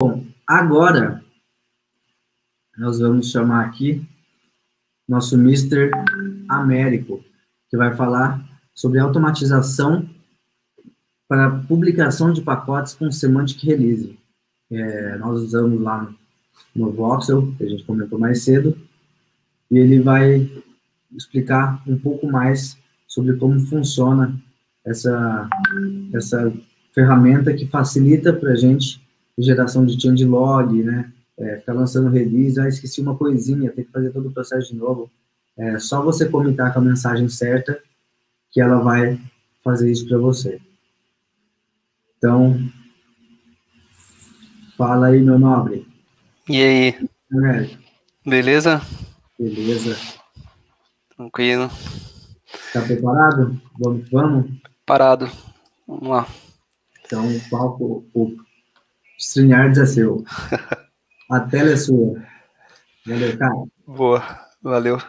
Bom, agora nós vamos chamar aqui nosso Mr. Américo, que vai falar sobre automatização para publicação de pacotes com Semantic Release. É, nós usamos lá no Voxel, que a gente comentou mais cedo, e ele vai explicar um pouco mais sobre como funciona essa, essa ferramenta que facilita para a gente geração de change log, né? É, ficar lançando release, ah, esqueci uma coisinha, tem que fazer todo o processo de novo. É só você comentar com a mensagem certa que ela vai fazer isso para você. Então, fala aí, meu nobre. E aí? É. Beleza? Beleza. Tranquilo. Tá preparado? Vamos, vamos? Parado. Vamos lá. Então, o, palco, o StreamYard é seu. A tela é sua. Valeu, cara. Boa, valeu.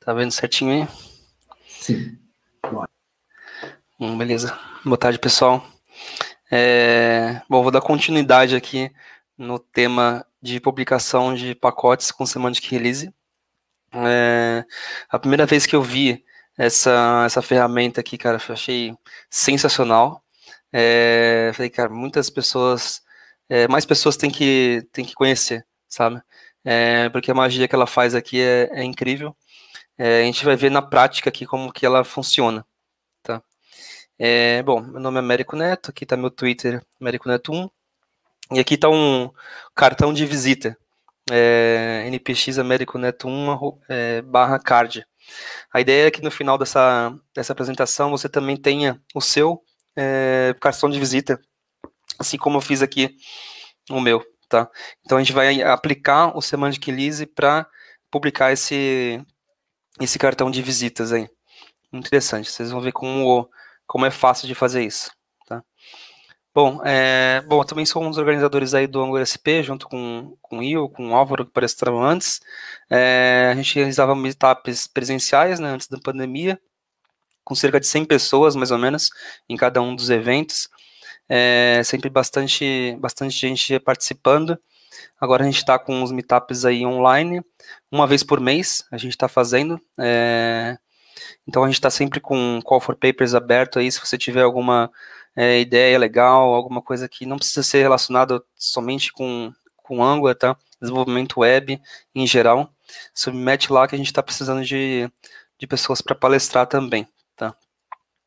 Tá vendo certinho aí? Sim. Bora. Hum, beleza. Boa tarde, pessoal. É... Bom, vou dar continuidade aqui no tema de publicação de pacotes com semantic release. É... A primeira vez que eu vi essa, essa ferramenta aqui, cara, eu achei sensacional. É, falei, cara, muitas pessoas, é, mais pessoas têm que, têm que conhecer, sabe? É, porque a magia que ela faz aqui é, é incrível. É, a gente vai ver na prática aqui como que ela funciona, tá? É, bom, meu nome é Américo Neto, aqui tá meu Twitter, Américo Neto 1. E aqui tá um cartão de visita, npx Américo Neto 1 barra card. A ideia é que no final dessa, dessa apresentação você também tenha o seu é, cartão de visita, assim como eu fiz aqui o meu, tá? Então a gente vai aplicar o Semantic Lease para publicar esse, esse cartão de visitas aí. Interessante, vocês vão ver como, como é fácil de fazer isso. Bom, é, bom, eu também sou um dos organizadores aí do Angular SP, junto com, com o Will, com o Álvaro, que pareceram antes. É, a gente realizava meetups presenciais, né, antes da pandemia, com cerca de 100 pessoas, mais ou menos, em cada um dos eventos. É, sempre bastante, bastante gente participando. Agora a gente está com os meetups aí online, uma vez por mês a gente está fazendo. É, então a gente está sempre com o Call for Papers aberto aí, se você tiver alguma é, ideia legal, alguma coisa que não precisa ser relacionada somente com, com Angular, tá? Desenvolvimento web em geral. Submete lá que a gente está precisando de, de pessoas para palestrar também, tá?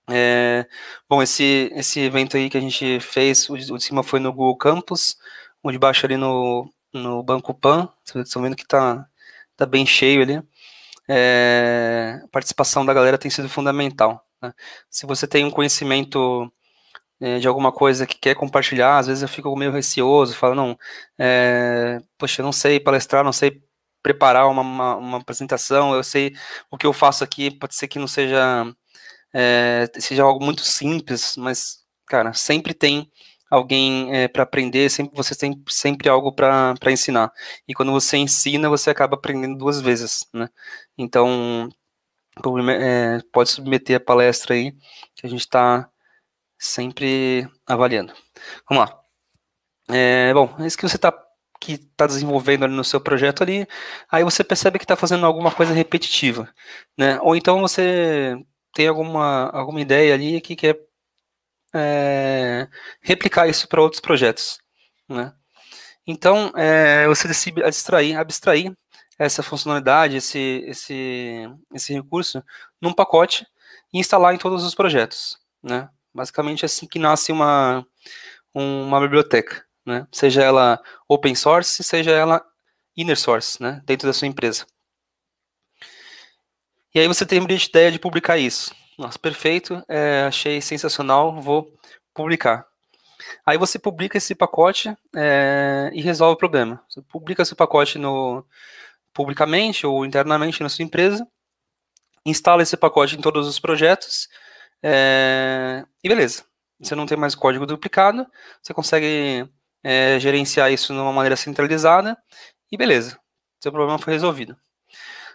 É, bom, esse, esse evento aí que a gente fez, o de cima foi no Google Campus, o de baixo ali no, no Banco Pan, vocês estão vendo que está tá bem cheio ali. É, a participação da galera tem sido fundamental. Né? Se você tem um conhecimento é, de alguma coisa que quer compartilhar, às vezes eu fico meio receoso, falo, não, é, poxa, eu não sei palestrar, não sei preparar uma, uma, uma, apresentação, eu sei o que eu faço aqui, pode ser que não seja, é, seja algo muito simples, mas, cara, sempre tem alguém é, para aprender, sempre você tem sempre algo para ensinar. E quando você ensina, você acaba aprendendo duas vezes, né? Então, pode submeter a palestra aí, que a gente está sempre avaliando. Vamos lá. É, bom, é isso que você está que está desenvolvendo ali no seu projeto ali, aí você percebe que está fazendo alguma coisa repetitiva, né? Ou então você tem alguma, alguma ideia ali que quer é, replicar isso para outros projetos, né? Então, é, você decide abstrair, abstrair essa funcionalidade, esse, esse, esse recurso, num pacote e instalar em todos os projetos, né? Basicamente é assim que nasce uma, uma biblioteca, né? Seja ela open source, seja ela inner source, né? Dentro da sua empresa. E aí você tem a ideia de publicar isso. Nossa, perfeito, é, achei sensacional, vou publicar. Aí você publica esse pacote é, e resolve o problema. Você publica esse pacote no, publicamente ou internamente na sua empresa, instala esse pacote em todos os projetos é, e beleza. Você não tem mais código duplicado, você consegue é, gerenciar isso de uma maneira centralizada e beleza. Seu problema foi resolvido.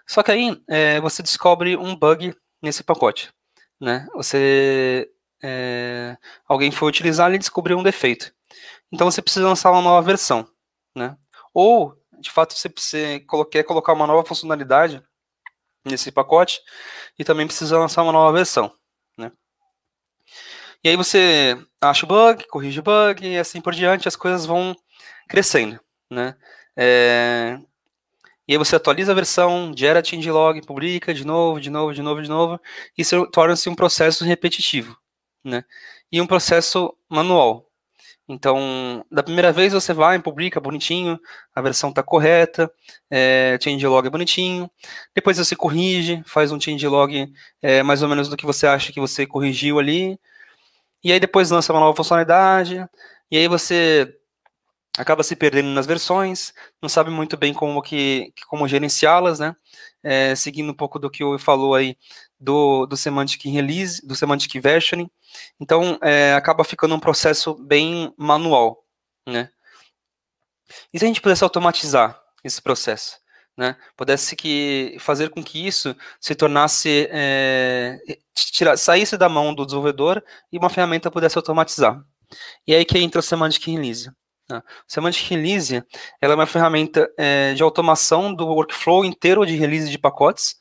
Só que aí é, você descobre um bug nesse pacote. Né? Você é, alguém foi utilizar e descobriu um defeito. Então você precisa lançar uma nova versão. Né? Ou, de fato, você precisa, quer colocar uma nova funcionalidade nesse pacote e também precisa lançar uma nova versão. E aí você acha o bug, corrige o bug e assim por diante, as coisas vão crescendo, né? É... E aí você atualiza a versão, gera change log, publica de novo, de novo, de novo, de novo, e isso torna-se um processo repetitivo, né? E um processo manual. Então, da primeira vez você vai, publica bonitinho, a versão está correta, é, change log é bonitinho, depois você corrige, faz um change log é, mais ou menos do que você acha que você corrigiu ali, e aí depois lança uma nova funcionalidade, e aí você acaba se perdendo nas versões, não sabe muito bem como que como gerenciá-las, né? É, seguindo um pouco do que o falou aí do, do semantic release, do semantic versioning, então é, acaba ficando um processo bem manual, né? E se a gente pudesse automatizar esse processo? né? Pudesse que fazer com que isso se tornasse é, saísse da mão do desenvolvedor e uma ferramenta pudesse automatizar. E aí que entra o Semantic Release. Né? Semantic Release ela é uma ferramenta é, de automação do workflow inteiro de release de pacotes.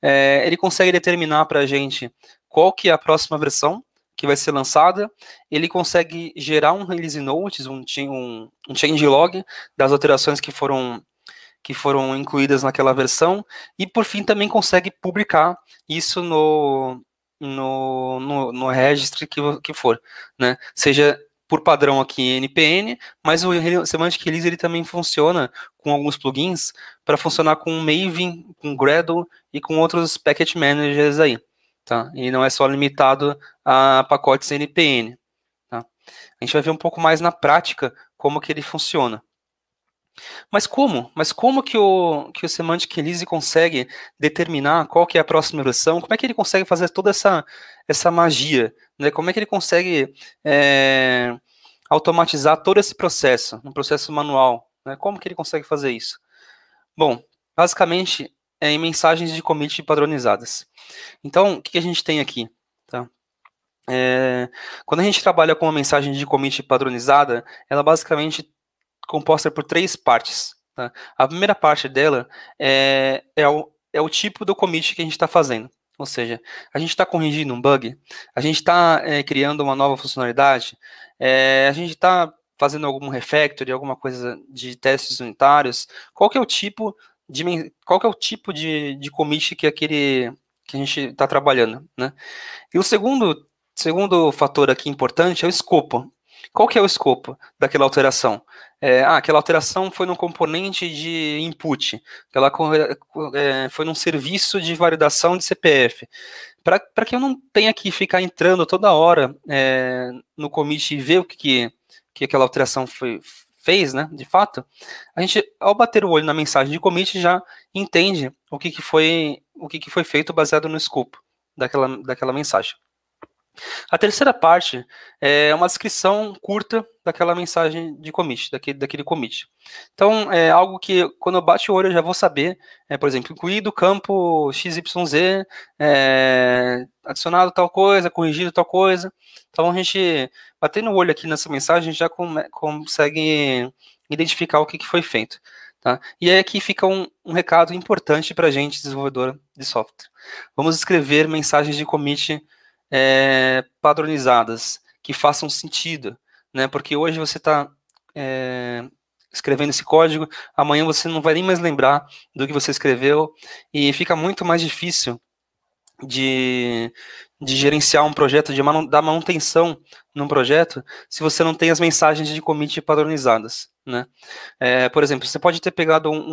É, ele consegue determinar para a gente qual que é a próxima versão que vai ser lançada, ele consegue gerar um release notes, um, um, um changelog das alterações que foram que foram incluídas naquela versão, e por fim também consegue publicar isso no, no, no, no registro que, que for, né? Seja por padrão aqui NPN, mas o Semantic Release ele também funciona com alguns plugins para funcionar com Maven, com Gradle e com outros package managers aí, tá? E não é só limitado a pacotes NPN, tá? A gente vai ver um pouco mais na prática como que ele funciona. Mas como? Mas como que o, que o Semantic Release consegue determinar qual que é a próxima versão? Como é que ele consegue fazer toda essa, essa magia? Né? Como é que ele consegue é, automatizar todo esse processo, um processo manual? Né? Como que ele consegue fazer isso? Bom, basicamente é em mensagens de commit padronizadas. Então, o que, a gente tem aqui? Tá? É, quando a gente trabalha com uma mensagem de commit padronizada, ela basicamente composta por três partes. Tá? A primeira parte dela é, é, o, é o tipo do commit que a gente está fazendo. Ou seja, a gente está corrigindo um bug, a gente está é, criando uma nova funcionalidade, é, a gente está fazendo algum refactor, alguma coisa de testes unitários. Qual que é o tipo de qual que é o tipo de, de commit que aquele que a gente está trabalhando, né? E o segundo segundo fator aqui importante é o escopo. Qual que é o escopo daquela alteração? É, ah, aquela alteração foi num componente de input, ela é, foi num serviço de validação de CPF. Para que eu não tenha que ficar entrando toda hora é, no commit e ver o que, que, que aquela alteração foi, fez, né, de fato, a gente, ao bater o olho na mensagem de commit, já entende o que, que, foi, o que, que foi feito baseado no escopo daquela, daquela mensagem. A terceira parte é uma descrição curta daquela mensagem de commit, daquele, daquele commit. Então, é algo que quando eu bate o olho eu já vou saber, é, por exemplo, incluído campo XYZ, é, adicionado tal coisa, corrigido tal coisa. Então, a gente, batendo o olho aqui nessa mensagem, já come, consegue identificar o que, que foi feito. Tá? E aí aqui fica um, um recado importante para a gente, desenvolvedora de software. Vamos escrever mensagens de commit é, padronizadas, que façam sentido, né? Porque hoje você está é, escrevendo esse código, amanhã você não vai nem mais lembrar do que você escreveu e fica muito mais difícil de, de gerenciar um projeto, de manu, dar manutenção num projeto, se você não tem as mensagens de commit padronizadas, né? É, por exemplo, você pode ter pegado um,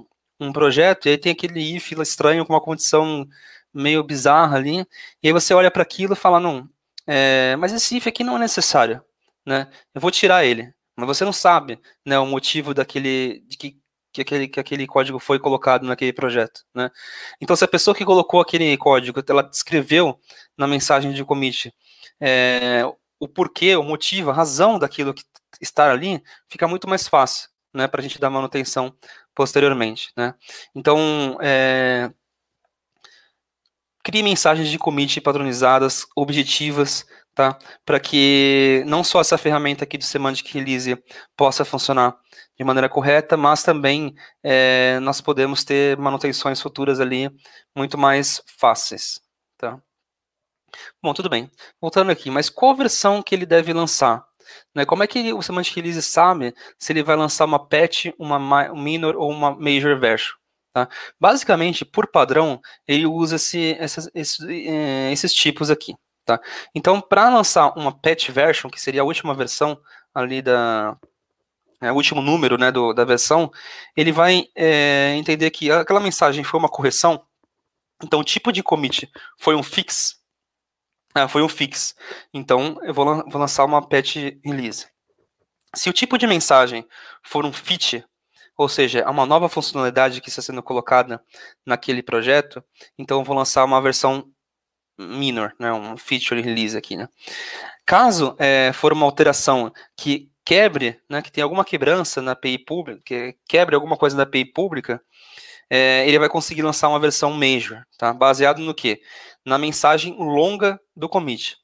um, um projeto e aí tem aquele if estranho com uma condição meio bizarra ali, e aí você olha para aquilo e fala, não, é, mas esse if aqui não é necessário, né? Eu vou tirar ele, mas você não sabe, né, o motivo daquele de que, que aquele, que aquele código foi colocado naquele projeto, né? Então, se a pessoa que colocou aquele código, ela descreveu na mensagem de commit é, o porquê, o motivo, a razão daquilo que estar ali, fica muito mais fácil, né, para a gente dar manutenção posteriormente, né? Então, é, crie mensagens de commit padronizadas, objetivas, tá? Para que não só essa ferramenta aqui do Semantic Release possa funcionar de maneira correta, mas também é, nós podemos ter manutenções futuras ali muito mais fáceis, tá? Bom, tudo bem. Voltando aqui, mas qual versão que ele deve lançar? Né? Como é que o Semantic Release sabe se ele vai lançar uma patch, uma minor ou uma major version? Tá? Basicamente, por padrão, ele usa esse, essas, esses, eh, esses tipos aqui. Tá? Então, para lançar uma patch version, que seria a última versão ali da, é, o último número né, do, da versão, ele vai é, entender que aquela mensagem foi uma correção, então o tipo de commit foi um fix, ah, foi um fix, então eu vou, lan vou lançar uma patch release. Se o tipo de mensagem for um fit, ou seja, é uma nova funcionalidade que está sendo colocada naquele projeto, então eu vou lançar uma versão minor, né, um feature release aqui. Né. Caso é, for uma alteração que quebre, né, que tem alguma quebrança na API pública, que quebre alguma coisa na API pública, é, ele vai conseguir lançar uma versão major, tá? baseado no quê? Na mensagem longa do commit.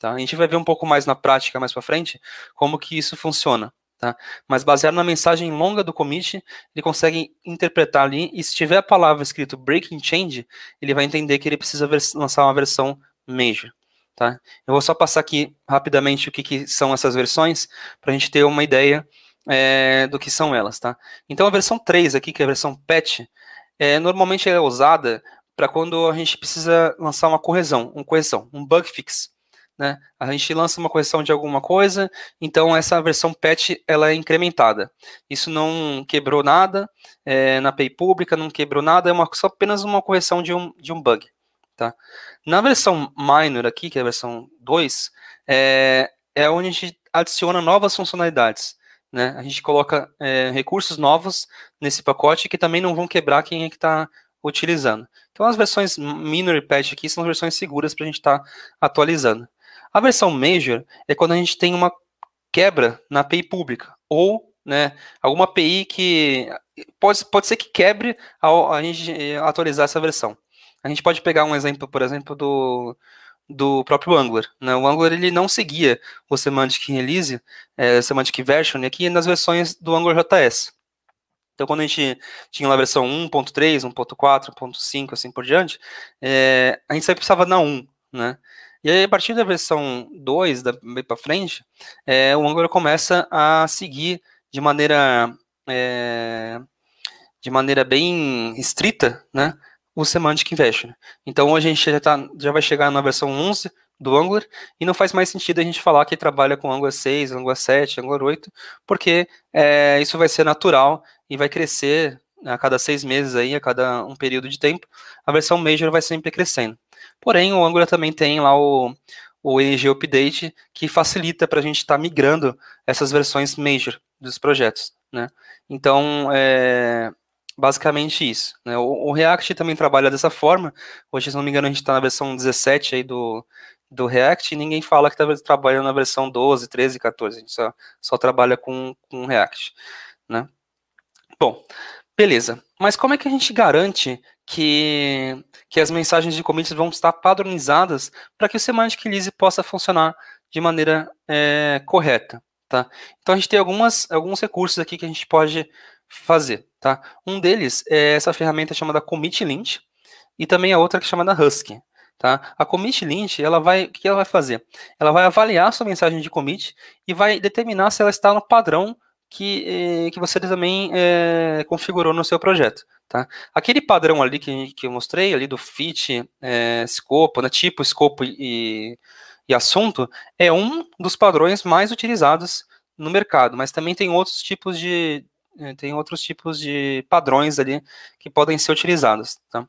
Tá? A gente vai ver um pouco mais na prática, mais para frente, como que isso funciona. Tá? Mas baseado na mensagem longa do commit, ele consegue interpretar ali, e se tiver a palavra escrito breaking change, ele vai entender que ele precisa lançar uma versão major. Tá? Eu vou só passar aqui rapidamente o que, que são essas versões, para a gente ter uma ideia é, do que são elas. Tá? Então a versão 3 aqui, que é a versão patch, é, normalmente é usada para quando a gente precisa lançar uma correção, um correção, um bug fix. Né? A gente lança uma correção de alguma coisa, então essa versão patch ela é incrementada. Isso não quebrou nada é, na API pública, não quebrou nada, é uma, só apenas uma correção de um, de um bug. Tá? Na versão minor aqui, que é a versão 2, é, é onde a gente adiciona novas funcionalidades. Né? A gente coloca é, recursos novos nesse pacote que também não vão quebrar quem é que está utilizando. Então as versões minor e patch aqui são as versões seguras para a gente estar tá atualizando. A versão major é quando a gente tem uma quebra na API pública ou né, alguma API que pode, pode ser que quebre ao a gente eh, atualizar essa versão. A gente pode pegar um exemplo, por exemplo, do, do próprio Angular. Né? O Angular ele não seguia o Semantic Release, é, Semantic Version, aqui nas versões do Angular JS. Então, quando a gente tinha lá a versão 1.3, 1.4, 1.5, assim por diante, é, a gente sempre precisava na 1, né? E aí, a partir da versão 2, da para frente, é, o Angular começa a seguir de maneira é, de maneira bem estrita, né, o Semantic Inversion. Então, hoje a gente já, tá, já vai chegar na versão 11 do Angular, e não faz mais sentido a gente falar que trabalha com Angular 6, Angular 7, Angular 8, porque é, isso vai ser natural e vai crescer a cada seis meses aí, a cada um período de tempo, a versão major vai sempre crescendo. Porém, o Angular também tem lá o, o NG Update, que facilita para a gente estar tá migrando essas versões major dos projetos. Né? Então, é basicamente isso. Né? O, o, React também trabalha dessa forma. Hoje, se não me engano, a gente está na versão 17 aí do, do React e ninguém fala que está trabalhando na versão 12, 13, 14. A gente só, só trabalha com, com React. Né? Bom, beleza. Mas como é que a gente garante que, que as mensagens de commits vão estar padronizadas para que o Semantic Release possa funcionar de maneira é, correta. Tá? Então a gente tem algumas, alguns recursos aqui que a gente pode fazer. Tá? Um deles é essa ferramenta chamada Commit Lint e também a outra que é chamada Husky. Tá? A commit lint, ela vai, o que ela vai fazer? Ela vai avaliar sua mensagem de commit e vai determinar se ela está no padrão que, eh, que você também é, configurou no seu projeto. Tá? Aquele padrão ali que, que eu mostrei, ali do fit, é, eh, escopo, né, tipo, escopo e, e assunto, é um dos padrões mais utilizados no mercado, mas também tem outros tipos de tem outros tipos de padrões ali que podem ser utilizados. Tá?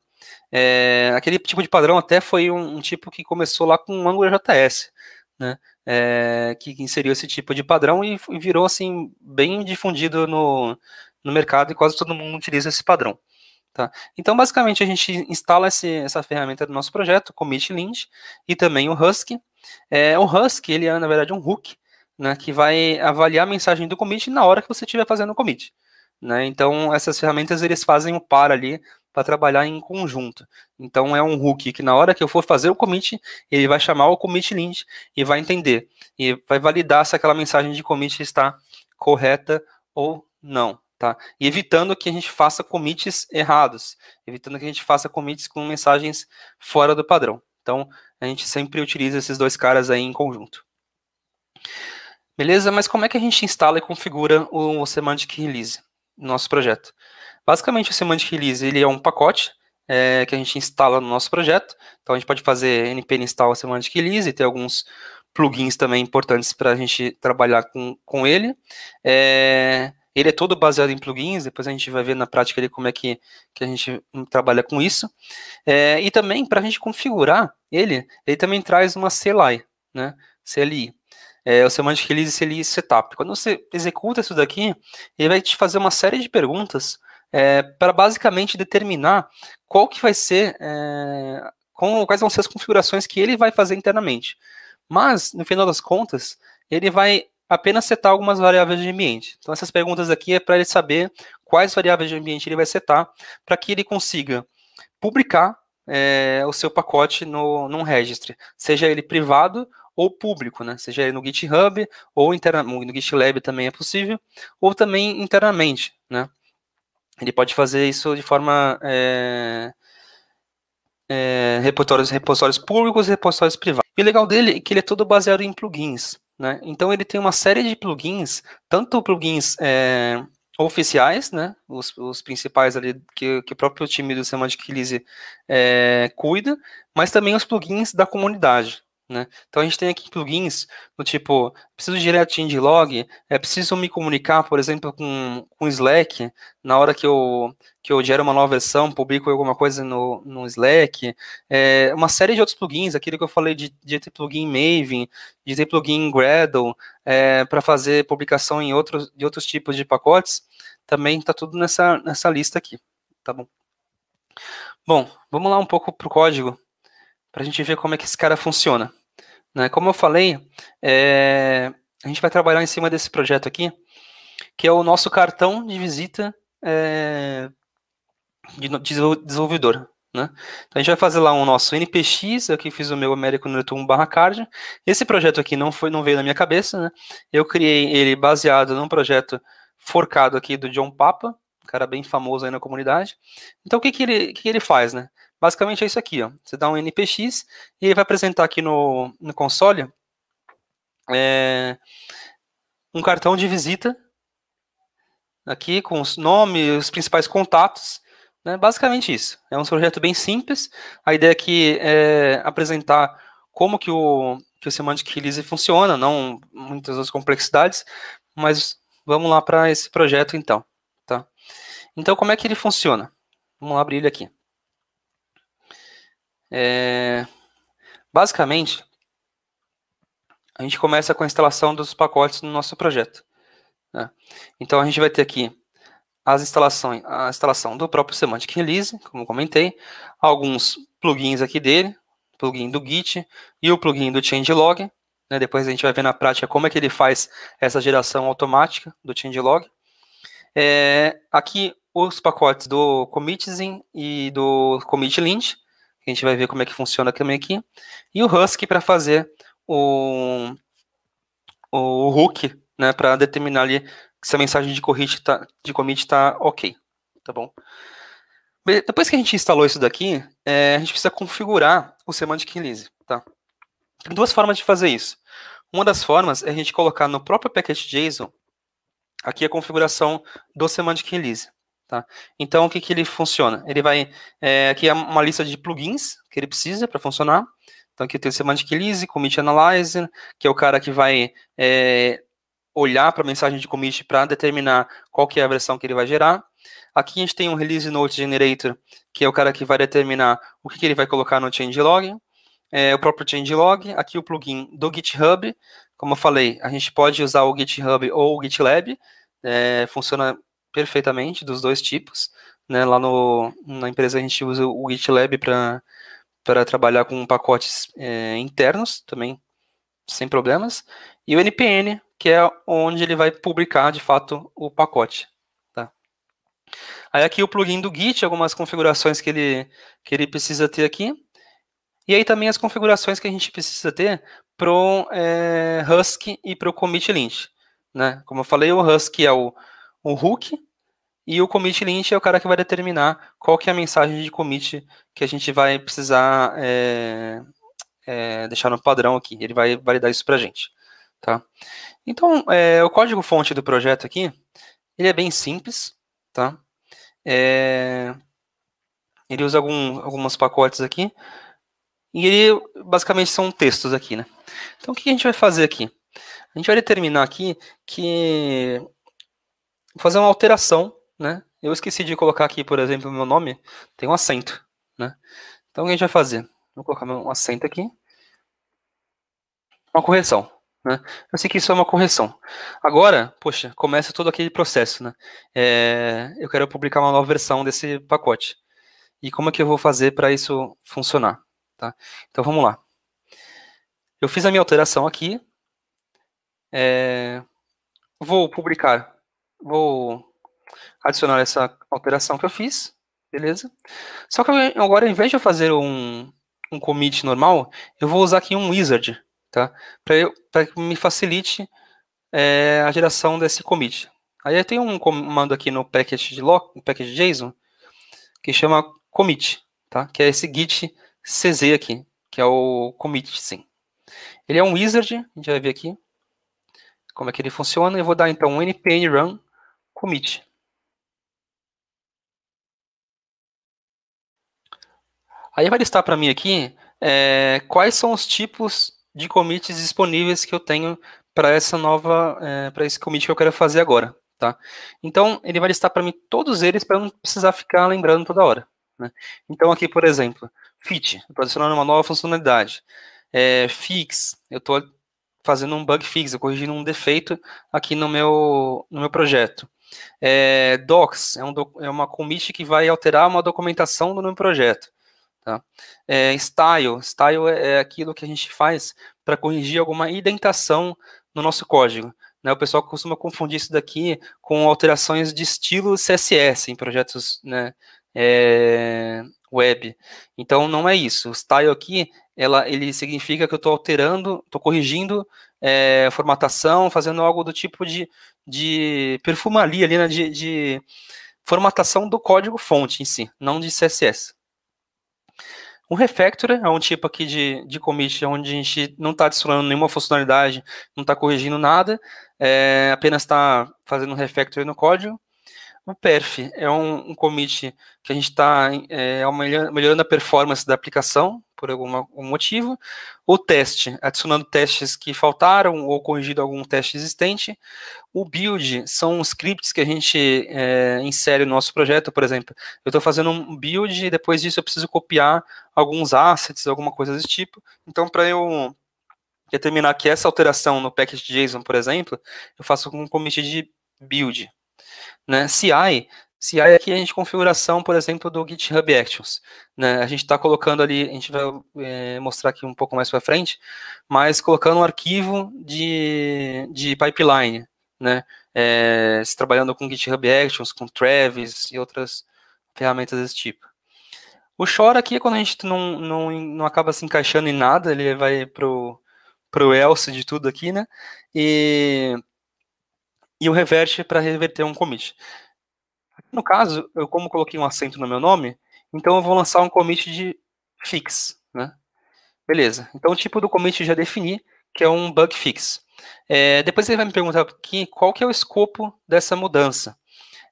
É, aquele tipo de padrão até foi um, um tipo que começou lá com o Angular JS né, é, que inseriu esse tipo de padrão e virou assim bem difundido no, no mercado e quase todo mundo utiliza esse padrão. Tá? Então, basicamente, a gente instala esse, essa ferramenta do nosso projeto, commit lint, e também o Husk. É, o Husk, ele é, na verdade, um hook, né, que vai avaliar a mensagem do commit na hora que você estiver fazendo o commit. Né? Então, essas ferramentas, eles fazem o um par ali para trabalhar em conjunto. Então é um hook que na hora que eu for fazer o commit, ele vai chamar o commit lint e vai entender e vai validar se aquela mensagem de commit está correta ou não, tá? E evitando que a gente faça commits errados, evitando que a gente faça commits com mensagens fora do padrão. Então a gente sempre utiliza esses dois caras aí em conjunto. Beleza? Mas como é que a gente instala e configura o Semantic Release no nosso projeto? Basicamente, o Semantic Release ele é um pacote é, que a gente instala no nosso projeto. Então, a gente pode fazer npm install Semantic Release e ter alguns plugins também importantes para a gente trabalhar com, com ele. É, ele é todo baseado em plugins, depois a gente vai ver na prática ali como é que, que a gente trabalha com isso. É, e também, para a gente configurar ele, ele também traz uma CLI, né? CLI. É, o Semantic Release CLI é Setup. Quando você executa isso daqui, ele vai te fazer uma série de perguntas é, para basicamente determinar qual que vai ser, é, com, quais vão ser as configurações que ele vai fazer internamente. Mas, no final das contas, ele vai apenas setar algumas variáveis de ambiente. Então, essas perguntas aqui é para ele saber quais variáveis de ambiente ele vai setar para que ele consiga publicar é, o seu pacote no, num registry, seja ele privado ou público, né? seja ele no GitHub ou interna, no GitLab também é possível, ou também internamente. Né? ele pode fazer isso de forma é, é, repositórios, repositórios públicos e repositórios privados. E o legal dele é que ele é todo baseado em plugins. Né? Então ele tem uma série de plugins, tanto plugins é, oficiais, né? os, os, principais ali que, que, o próprio time do Semantic Release cuida, mas também os plugins da comunidade. Né? Então a gente tem aqui plugins do tipo, preciso direto de Indilog, é preciso me comunicar, por exemplo, com o Slack na hora que eu, que eu gero uma nova versão, publico alguma coisa no, no Slack, é, uma série de outros plugins, aquilo que eu falei de, de ter plugin Maven, de ter plugin Gradle, é, para fazer publicação em outros, de outros tipos de pacotes, também está tudo nessa, nessa lista aqui, tá bom? Bom, vamos lá um pouco para o código para a gente ver como é que esse cara funciona. Né? Como eu falei, é, a gente vai trabalhar em cima desse projeto aqui, que é o nosso cartão de visita é, de, desenvolvedor. Né? Então a gente vai fazer lá o um nosso NPX, eu que fiz o meu Américo Netum barra card. Esse projeto aqui não foi, não veio na minha cabeça, né? Eu criei ele baseado num projeto forcado aqui do John Papa, um cara bem famoso aí na comunidade. Então o que, que, ele, que, que ele faz, né? Basicamente é isso aqui, ó. Você dá um npx e ele vai apresentar aqui no, no console é, um cartão de visita aqui com os nomes, os principais contatos, né? basicamente isso. É um projeto bem simples. A ideia aqui é apresentar como que o, que o Semantic Release funciona, não muitas outras complexidades, mas vamos lá para esse projeto então. Tá? Então, como é que ele funciona? Vamos abrir ele aqui. É, basicamente, a gente começa com a instalação dos pacotes no nosso projeto. Né? Então, a gente vai ter aqui as instalações, a instalação do próprio Semantic Release, como comentei, alguns plugins aqui dele, plugin do Git e o plugin do Changelog. Né? Depois a gente vai ver na prática como é que ele faz essa geração automática do Changelog. É, aqui os pacotes do Commitzin e do Commit Lint, a gente vai ver como é que funciona também aqui. E o Husky para fazer o, o hook, né, para determinar ali se a mensagem de tá, commit está ok, tá bom? Depois que a gente instalou isso daqui, é, a gente precisa configurar o semantic release, tá? Tem duas formas de fazer isso. Uma das formas é a gente colocar no próprio package JSON aqui a configuração do semantic release. Tá? Então, o que, que ele funciona? Ele vai. É, aqui é uma lista de plugins que ele precisa para funcionar. Então, aqui tem o Semantic Release, Commit Analyzer, que é o cara que vai é, olhar para a mensagem de commit para determinar qual que é a versão que ele vai gerar. Aqui a gente tem um Release Note Generator, que é o cara que vai determinar o que, que ele vai colocar no changelog. É, o próprio changelog, aqui o plugin do GitHub. Como eu falei, a gente pode usar o GitHub ou o GitLab, é, funciona perfeitamente dos dois tipos. Né? Lá no, na empresa a gente usa o GitLab para trabalhar com pacotes é, internos também, sem problemas. E o NPN, que é onde ele vai publicar de fato o pacote. Tá? Aí aqui o plugin do Git, algumas configurações que ele, que ele precisa ter aqui. E aí também as configurações que a gente precisa ter para o é, e para o Commit Lint. Né? Como eu falei, o Husky é o, o hook, e o commit lint é o cara que vai determinar qual que é a mensagem de commit que a gente vai precisar é, é, deixar no padrão aqui. Ele vai validar isso para a gente. Tá? Então, é, o código-fonte do projeto aqui, ele é bem simples. Tá? ele usa algum, alguns pacotes aqui. E ele, basicamente, são textos aqui. Né? Então, o que a gente vai fazer aqui? A gente vai determinar aqui que Vou fazer uma alteração, né? Eu esqueci de colocar aqui, por exemplo, meu nome, tem um acento, né? Então, o que a gente vai fazer? Vou colocar um acento aqui. Uma correção, né? Eu sei que isso é uma correção. Agora, poxa, começa todo aquele processo, né? É, eu quero publicar uma nova versão desse pacote. E como é que eu vou fazer para isso funcionar? Tá? Então, vamos lá. Eu fiz a minha alteração aqui. É, vou publicar Vou adicionar essa alteração que eu fiz, beleza? Só que agora, ao invés de eu fazer um, um commit normal, eu vou usar aqui um wizard, tá? Para que me facilite é, a geração desse commit. Aí eu tenho um comando aqui no package, de lock, no package JSON que chama commit, tá? Que é esse git cz aqui, que é o commit, sim. Ele é um wizard, a gente vai ver aqui como é que ele funciona. Eu vou dar então um npm run commit. Aí vai listar para mim aqui é, quais são os tipos de commits disponíveis que eu tenho para essa nova, é, para esse commit que eu quero fazer agora, tá? Então ele vai listar para mim todos eles para não precisar ficar lembrando toda hora. Né? Então aqui, por exemplo, fit, estou adicionando uma nova funcionalidade. É, fix, eu estou fazendo um bug fix, eu corrigindo um defeito aqui no meu, no meu projeto. É, docs é, um doc, é, uma commit que vai alterar uma documentação do meu projeto. Tá? É, style, style é, é aquilo que a gente faz para corrigir alguma indentação no nosso código. Né? O pessoal costuma confundir isso daqui com alterações de estilo CSS em projetos né, é, web. Então não é isso. O style aqui, ela, ele significa que eu estou alterando, estou corrigindo é, formatação, fazendo algo do tipo de, de perfumaria ali, né, de, de formatação do código fonte em si, não de CSS. O refactor é um tipo aqui de, de commit onde a gente não tá está adicionando nenhuma funcionalidade, não está corrigindo nada, é, apenas está fazendo um refactor no código. O perf é um, um commit que a gente está é, melhorando a performance da aplicação, por algum, motivo, o teste, adicionando testes que faltaram ou corrigindo algum teste existente. O build são scripts que a gente é, insere no nosso projeto, por exemplo, eu estou fazendo um build e depois disso eu preciso copiar alguns assets, alguma coisa desse tipo. Então, para eu determinar que essa alteração no package JSON, por exemplo, eu faço um commit de build. Né? CI CI aqui é a gente configuração, por exemplo, do GitHub Actions. Né? A gente está colocando ali, a gente vai é, mostrar aqui um pouco mais para frente, mas colocando um arquivo de, de pipeline, né? É, se trabalhando com GitHub Actions, com Travis e outras ferramentas desse tipo. O Shore aqui, é quando a gente não, não, não acaba se encaixando em nada, ele vai pro, pro else de tudo aqui, né? E, e o reverte para reverter um commit. No caso, eu como coloquei um acento no meu nome, então eu vou lançar um commit de fix, né? Beleza. Então o tipo do commit eu já defini, que é um bug fix. É, depois ele vai me perguntar aqui qual que é o escopo dessa mudança.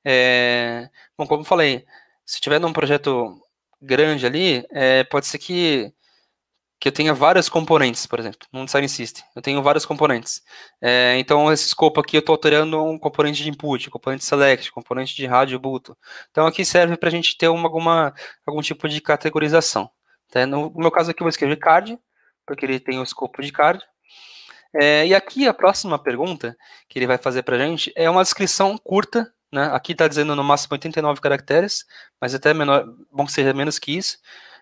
É, bom, como eu falei, se tiver num projeto grande ali, é, pode ser que que eu tenha várias componentes, por exemplo, num design system. Eu tenho vários componentes. É, então, esse escopo aqui eu estou alterando um componente de input, componente select, componente de rádio buto. Então, aqui serve para a gente ter uma, alguma, algum tipo de categorização. Tá? No, no meu caso aqui eu vou escrever card, porque ele tem o escopo de card. É, e aqui a próxima pergunta que ele vai fazer para a gente é uma descrição curta, né? aqui está dizendo no máximo 89 caracteres, mas até menor, bom que seja menos que isso,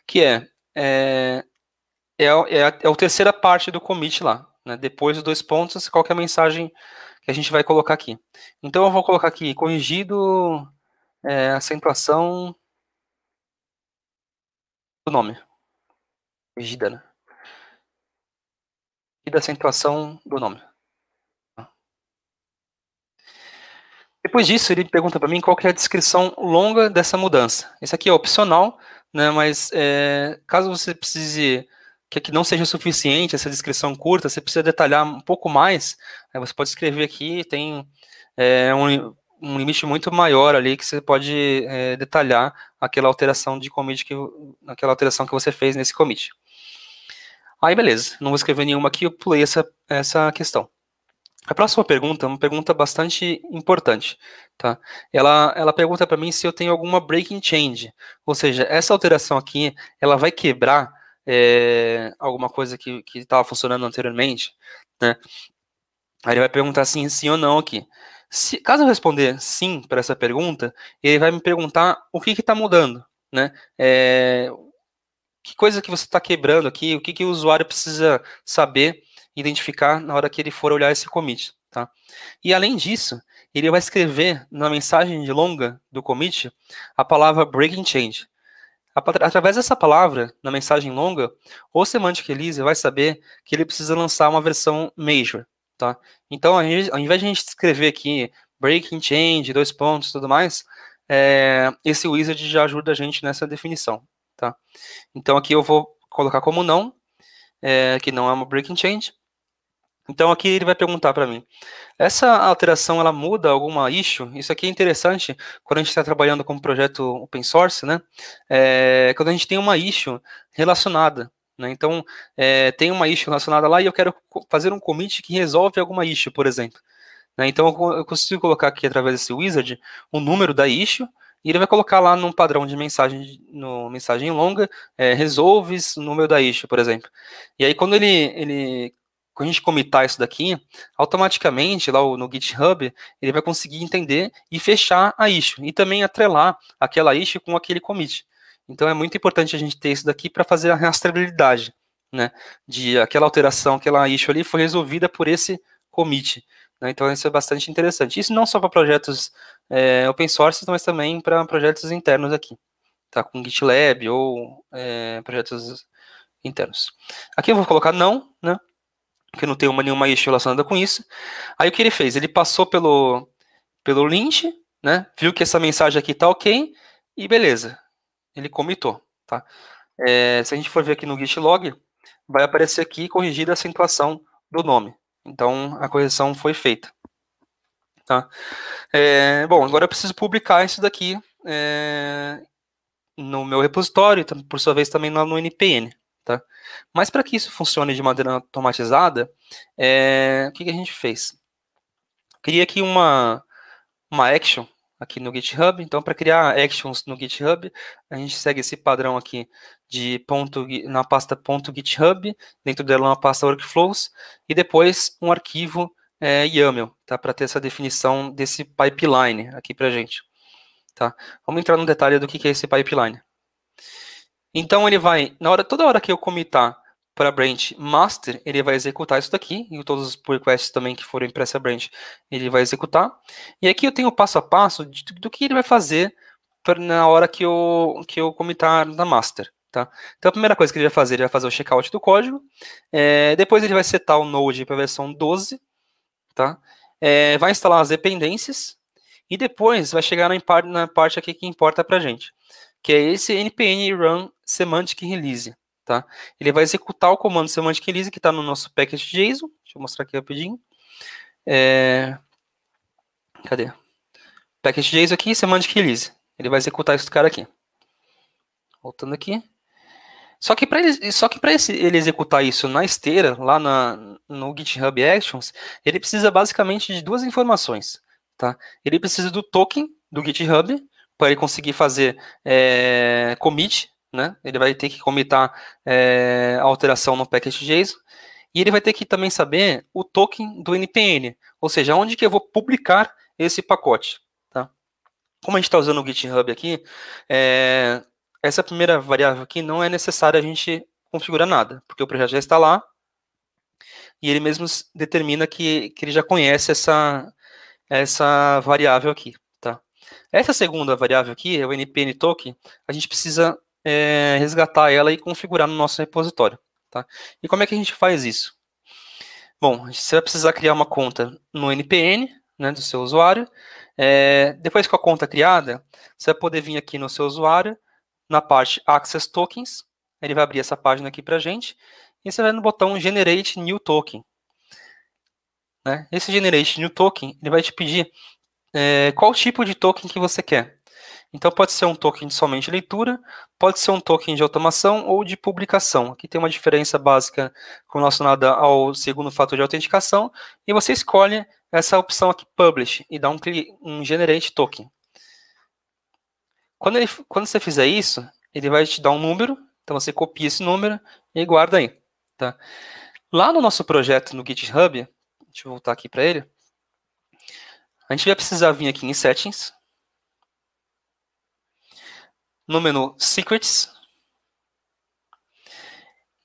que é, é é, é, a, é a terceira parte do commit lá. Né? Depois dos dois pontos, qual é a mensagem que a gente vai colocar aqui. Então eu vou colocar aqui, corrigido é, acentuação do nome. Corrigida, né? Corrigida acentuação do nome. Depois disso, ele pergunta para mim qual é a descrição longa dessa mudança. Esse aqui é opcional, né, mas é, caso você precise que, que não seja suficiente essa descrição curta, você precisa detalhar um pouco mais. Né? Você pode escrever aqui, tem é, um, um, limite muito maior ali que você pode é, detalhar aquela alteração de commit, que, aquela alteração que você fez nesse commit. Aí, beleza, não vou escrever nenhuma aqui, eu pulei essa, essa questão. A próxima pergunta é uma pergunta bastante importante, tá? Ela, ela pergunta para mim se eu tenho alguma breaking change, ou seja, essa alteração aqui, ela vai quebrar é, alguma coisa que estava funcionando anteriormente, né? Aí ele vai perguntar sim, sim ou não aqui. Se, caso eu responder sim para essa pergunta, ele vai me perguntar o que está mudando, né? É, que coisa que você está quebrando aqui, o que, que o usuário precisa saber, identificar na hora que ele for olhar esse commit, tá? E além disso, ele vai escrever na mensagem de longa do commit a palavra breaking change, Através dessa palavra, na mensagem longa, o Semantic Release vai saber que ele precisa lançar uma versão major, tá? Então, ao invés de a gente escrever aqui breaking change, dois pontos e tudo mais, é, esse wizard já ajuda a gente nessa definição, tá? Então, aqui eu vou colocar como não, é, que não é uma breaking change, então aqui ele vai perguntar para mim: essa alteração ela muda alguma issue? Isso aqui é interessante quando a gente está trabalhando com um projeto open source, né? É, quando a gente tem uma issue relacionada. Né? Então, é, tem uma issue relacionada lá e eu quero fazer um commit que resolve alguma issue, por exemplo. Né? Então, eu consigo colocar aqui através desse wizard o número da issue e ele vai colocar lá num padrão de mensagem, no mensagem longa, é, resolves o número da issue, por exemplo. E aí, quando ele, ele quando a gente comitar isso daqui, automaticamente lá no GitHub, ele vai conseguir entender e fechar a issue e também atrelar aquela issue com aquele commit. Então é muito importante a gente ter isso daqui para fazer a rastreabilidade, né? De aquela alteração, aquela issue ali foi resolvida por esse commit. Né? Então isso é bastante interessante. Isso não só para projetos é, open source, mas também para projetos internos aqui, tá? Com GitLab ou é, projetos internos. Aqui eu vou colocar não, né? que não tem uma, nenhuma issue relacionada com isso. Aí o que ele fez? Ele passou pelo, pelo lynch, né? Viu que essa mensagem aqui tá ok, e beleza. Ele comitou, tá? É, se a gente for ver aqui no git log, vai aparecer aqui corrigida a acentuação do nome. Então, a correção foi feita. Tá? É, bom, agora eu preciso publicar isso daqui é, no meu repositório, por sua vez também lá no NPN. Tá? Mas para que isso funcione de maneira automatizada, é... o que, que, a gente fez? Criei aqui uma, uma action aqui no GitHub. Então, para criar actions no GitHub, a gente segue esse padrão aqui de ponto, na pasta ponto .github, dentro dela uma pasta workflows, e depois um arquivo é, YAML, tá? para ter essa definição desse pipeline aqui para a gente. Tá? Vamos entrar no detalhe do que, que é esse pipeline. Então ele vai, na hora, toda hora que eu comitar para a branch master, ele vai executar isso daqui, e todos os pull requests também que forem para essa branch, ele vai executar. E aqui eu tenho o passo a passo de, do que ele vai fazer pra, na hora que eu, que eu comitar na master. Tá? Então a primeira coisa que ele vai fazer, ele vai fazer o checkout do código, é, depois ele vai setar o node para a versão 12, tá? É, vai instalar as dependências, e depois vai chegar na, na parte aqui que importa para a gente, que é esse npm run Semantic Release, tá? Ele vai executar o comando Semantic Release que está no nosso package JSON. Deixa eu mostrar aqui rapidinho. É... Cadê? Package JSON aqui, Semantic Release. Ele vai executar esse cara aqui. Voltando aqui. Só que para ele, só que ele executar isso na esteira, lá na, no GitHub Actions, ele precisa basicamente de duas informações. Tá? Ele precisa do token do GitHub para ele conseguir fazer é, commit né? Ele vai ter que comitar é, a alteração no package JSON e ele vai ter que também saber o token do NPM, ou seja, onde que eu vou publicar esse pacote. Tá? Como a gente está usando o GitHub aqui, é, essa primeira variável aqui não é necessária a gente configurar nada, porque o projeto já está lá e ele mesmo determina que, que ele já conhece essa, essa variável aqui. Tá? Essa segunda variável aqui, é o NPN token, a gente precisa é, resgatar ela e configurar no nosso repositório. Tá? E como é que a gente faz isso? Bom, você vai precisar criar uma conta no NPN né, do seu usuário. É, depois com a conta criada, você vai poder vir aqui no seu usuário, na parte Access Tokens, ele vai abrir essa página aqui para a gente, e você vai no botão Generate New Token. Né? Esse Generate New Token, ele vai te pedir é, qual tipo de token que você quer. Então pode ser um token de somente leitura, pode ser um token de automação ou de publicação. Aqui tem uma diferença básica relacionada ao segundo fator de autenticação e você escolhe essa opção aqui publish e dá um, um generate token. Quando, ele, quando você fizer isso, ele vai te dar um número, então você copia esse número e guarda aí. Tá? Lá no nosso projeto no GitHub, deixa eu voltar aqui para ele, a gente vai precisar vir aqui em Settings, no menu Secrets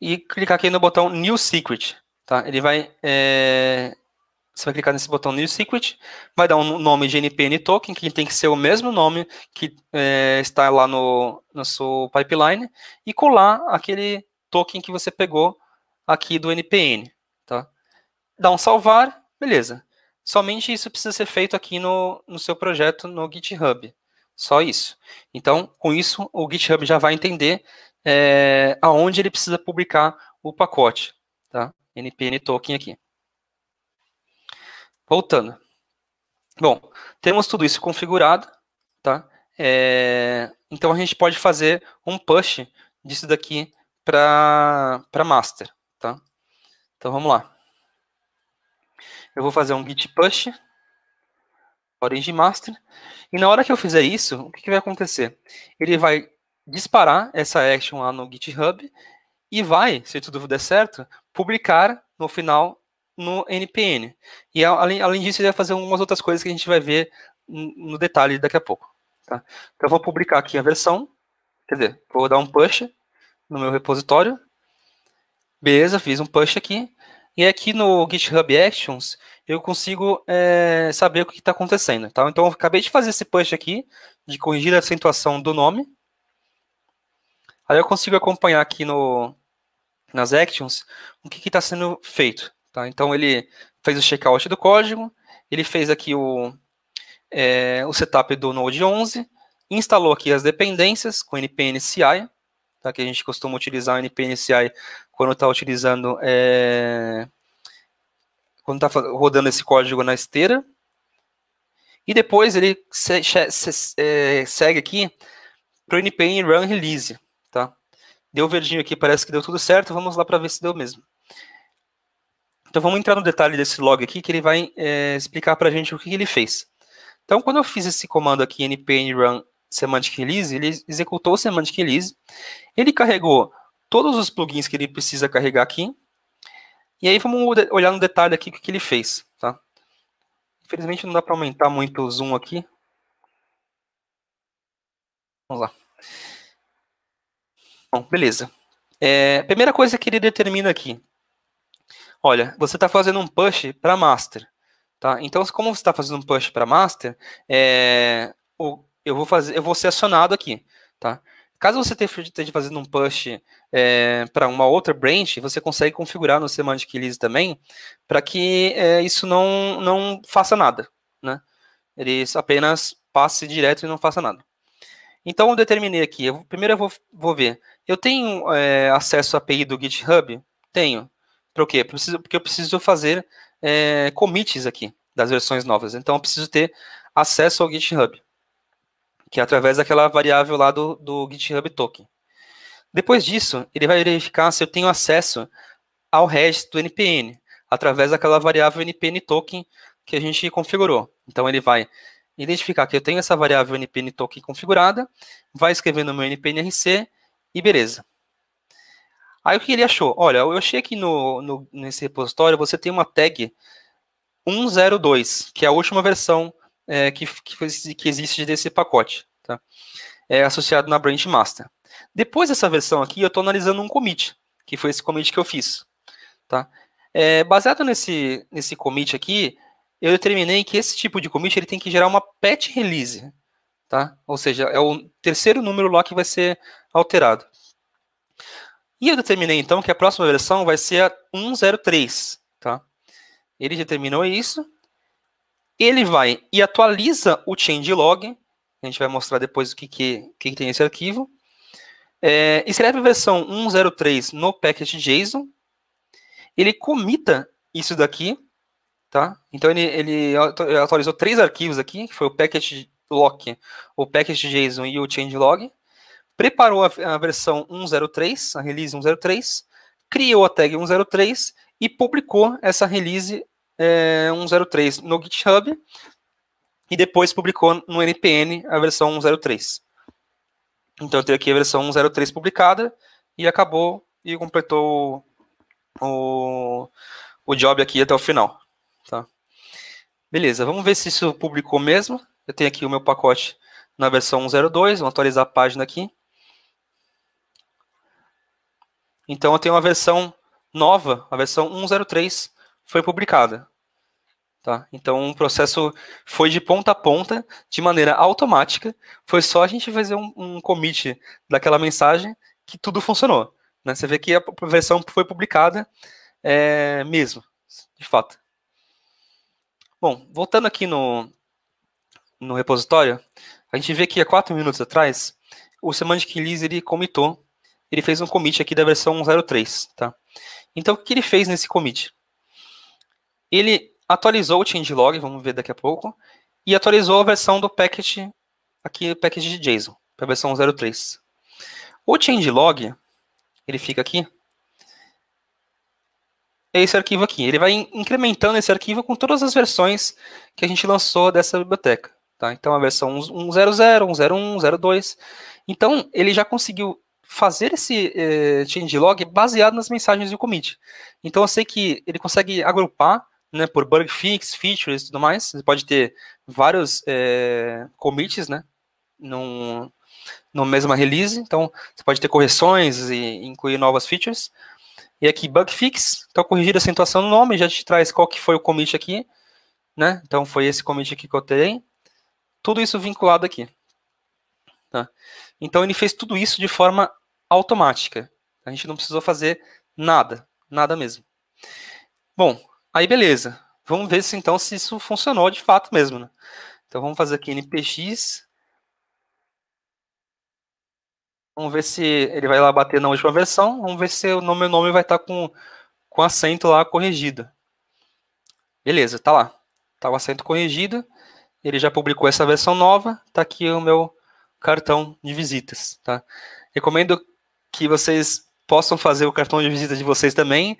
e clicar aqui no botão New Secret. Tá? Ele vai, é... Você vai clicar nesse botão New Secret, vai dar um nome GNPN Token, que tem que ser o mesmo nome que é, está lá no, no seu pipeline, e colar aquele token que você pegou aqui do NPN. Tá? Dá um salvar, beleza. Somente isso precisa ser feito aqui no, no seu projeto no GitHub. Só isso. Então, com isso, o GitHub já vai entender é, aonde ele precisa publicar o pacote, tá? NPN token aqui. Voltando. Bom, temos tudo isso configurado, tá? É, então a gente pode fazer um push disso daqui para master, tá? Então vamos lá. Eu vou fazer um git push Origin Master. E na hora que eu fizer isso, o que, que vai acontecer? Ele vai disparar essa action lá no GitHub e vai, se tudo der certo, publicar no final no NPN. E além, além disso, ele vai fazer algumas outras coisas que a gente vai ver no detalhe daqui a pouco. Tá? Então, eu vou publicar aqui a versão, quer dizer, vou dar um push no meu repositório. Beleza, fiz um push aqui. E aqui no GitHub Actions, eu consigo é, saber o que está acontecendo. Tá? Então, eu acabei de fazer esse push aqui, de corrigir a acentuação do nome. Aí eu consigo acompanhar aqui no, nas Actions o que está sendo feito. Tá? Então, ele fez o checkout do código, ele fez aqui o, é, o setup do Node 11, instalou aqui as dependências com npm CI, tá? que a gente costuma utilizar o NPNCI quando está utilizando, é... quando está rodando esse código na esteira. E depois ele se, se, se, é, segue aqui para o NPN Run Release. Tá? Deu verdinho aqui, parece que deu tudo certo, vamos lá para ver se deu mesmo. Então vamos entrar no detalhe desse log aqui, que ele vai é, explicar para a gente o que ele fez. Então, quando eu fiz esse comando aqui, npn run Semantic Release, ele executou o Semantic Release, ele carregou todos os plugins que ele precisa carregar aqui, e aí vamos olhar no detalhe aqui o que ele fez, tá? Infelizmente não dá para aumentar muito o zoom aqui. Vamos lá. Bom, beleza. É, primeira coisa que ele determina aqui. Olha, você está fazendo um push para master. Tá? Então, como você está fazendo um push para master, é, o, eu vou fazer, eu vou ser acionado aqui, tá? Caso você esteja fazendo um push é, para uma outra branch, você consegue configurar no Semantic Release também para que é, isso não, não faça nada. Né? Ele apenas passe direto e não faça nada. Então, eu determinei aqui. Eu, primeiro, eu vou, vou ver. Eu tenho é, acesso à API do GitHub? Tenho. Para quê? Preciso, porque eu preciso fazer é, commits aqui das versões novas. Então, eu preciso ter acesso ao GitHub que é através daquela variável lá do, do GitHub token. Depois disso, ele vai verificar se eu tenho acesso ao registro do NPN, através daquela variável NPN token que a gente configurou. Então, ele vai identificar que eu tenho essa variável NPN token configurada, vai escrever no meu NPNRC e beleza. Aí o que ele achou? Olha, eu achei aqui no, no, nesse repositório você tem uma tag 102, que é a última versão é, que, que, que, existe desse pacote, tá? É associado na branch master. Depois dessa versão aqui, eu estou analisando um commit, que foi esse commit que eu fiz, tá? É, baseado nesse, nesse commit aqui, eu determinei que esse tipo de commit ele tem que gerar uma patch release, tá? Ou seja, é o terceiro número lá que vai ser alterado. E eu determinei então que a próxima versão vai ser a 103, tá? Ele determinou isso, ele vai e atualiza o changelog, a gente vai mostrar depois o que, que, que tem esse arquivo. É, escreve a versão 1.03 no package.json, ele comita isso daqui, tá? Então ele, ele atualizou três arquivos aqui, que foi o package lock, o package.json JSON e o changelog. Preparou a, a, versão 1.03, a release 1.03, criou a tag 1.03 e publicou essa release é, 1.03 no GitHub e depois publicou no NPM a versão 1.03. Então eu tenho aqui a versão 1.03 publicada e acabou e completou o, o job aqui até o final. Tá? Beleza, vamos ver se isso publicou mesmo. Eu tenho aqui o meu pacote na versão 1.02, vou atualizar a página aqui. Então eu tenho uma versão nova, a versão 103 foi publicada. Tá? Então, o processo foi de ponta a ponta, de maneira automática. Foi só a gente fazer um, um commit daquela mensagem que tudo funcionou. Né? Você vê que a versão foi publicada é, mesmo, de fato. Bom, voltando aqui no, no repositório, a gente vê que há quatro minutos atrás, o Semantic Lease, ele comitou, ele fez um commit aqui da versão 1.03, tá? Então, o que ele fez nesse commit? ele atualizou o changelog, vamos ver daqui a pouco, e atualizou a versão do package, aqui o package de JSON, para a versão 03. O changelog, ele fica aqui, é esse arquivo aqui. Ele vai incrementando esse arquivo com todas as versões que a gente lançou dessa biblioteca. Tá? Então, a versão 1.00, 1.01, 1.02. Então, ele já conseguiu fazer esse eh, changelog baseado nas mensagens do commit. Então, eu sei que ele consegue agrupar né, por bug fix, features e tudo mais. Você pode ter vários é, commits, né, num, numa mesma release. Então, você pode ter correções e incluir novas features. E aqui, bug fix, então corrigir a acentuação no nome, já te traz qual que foi o commit aqui, né? Então, foi esse commit aqui que eu tenho. Tudo isso vinculado aqui. Tá? Então, ele fez tudo isso de forma automática. A gente não precisou fazer nada, nada mesmo. Bom, Aí beleza. Vamos ver se então se isso funcionou de fato mesmo, né? Então vamos fazer aqui npx. Vamos ver se ele vai lá bater na última versão. Vamos ver se o meu nome, nome vai estar tá com, com acento lá corrigido. Beleza, tá lá. Tá o acento corrigido. Ele já publicou essa versão nova. Tá aqui o meu cartão de visitas, tá? Recomendo que vocês possam fazer o cartão de visita de vocês também,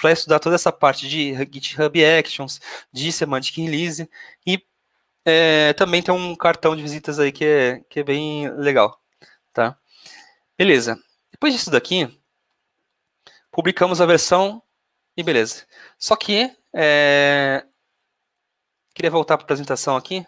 para estudar toda essa parte de GitHub Actions, de Semantic Release, e é, também tem um cartão de visitas aí que é, que é bem legal, tá? Beleza. Depois disso daqui, publicamos a versão e beleza. Só que, é... queria voltar para a apresentação aqui.